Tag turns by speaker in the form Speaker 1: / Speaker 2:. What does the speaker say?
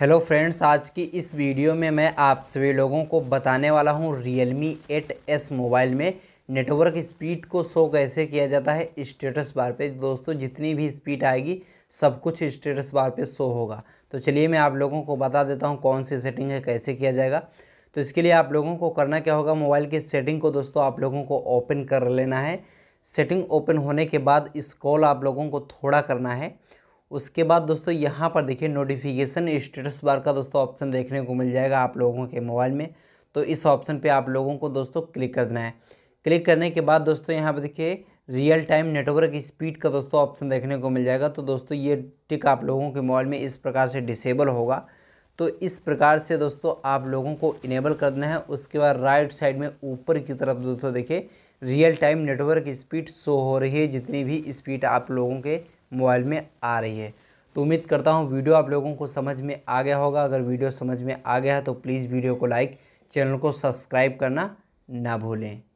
Speaker 1: hello friends आज की इस वीडियो में मैं आप सभी लोगों को बताने वाला हूँ एट 8s मोबाइल में नेटवर्क स्पीड को शो कैसे किया जाता है स्टेटस बार पे दोस्तों जितनी भी स्पीड आएगी सब कुछ स्टेटस बार पे शो होगा तो चलिए मैं आप लोगों को बता देता हूँ कौन सी सेटिंग है कैसे किया जाएगा तो इसके लिए आप लोगों को करना क्या होगा मोबाइल की सेटिंग को दोस्तों आप लोगों को ओपन कर लेना है सेटिंग ओपन होने के बाद इस आप लोगों को थोड़ा करना है उसके बाद दोस्तों यहाँ पर देखिए नोटिफिकेशन स्टेटस बार का दोस्तों ऑप्शन देखने को मिल जाएगा आप लोगों के मोबाइल में तो इस ऑप्शन पे आप लोगों को दोस्तों क्लिक कर देना है क्लिक करने के बाद दोस्तों यहाँ पर देखिए रियल टाइम नेटवर्क स्पीड का दोस्तों ऑप्शन देखने को मिल जाएगा तो दोस्तों ये टिक आप लोगों के मोबाइल में इस प्रकार से डिसेबल होगा तो इस प्रकार से दोस्तों आप लोगों को इनेबल कर देना है उसके बाद राइट साइड में ऊपर की तरफ दोस्तों देखिए real time network speed show हो रही है जितनी भी स्पीड आप लोगों के मोबाइल में आ रही है तो उम्मीद करता हूँ वीडियो आप लोगों को समझ में आ गया होगा अगर वीडियो समझ में आ गया है तो प्लीज़ वीडियो को लाइक चैनल को सब्सक्राइब करना ना भूलें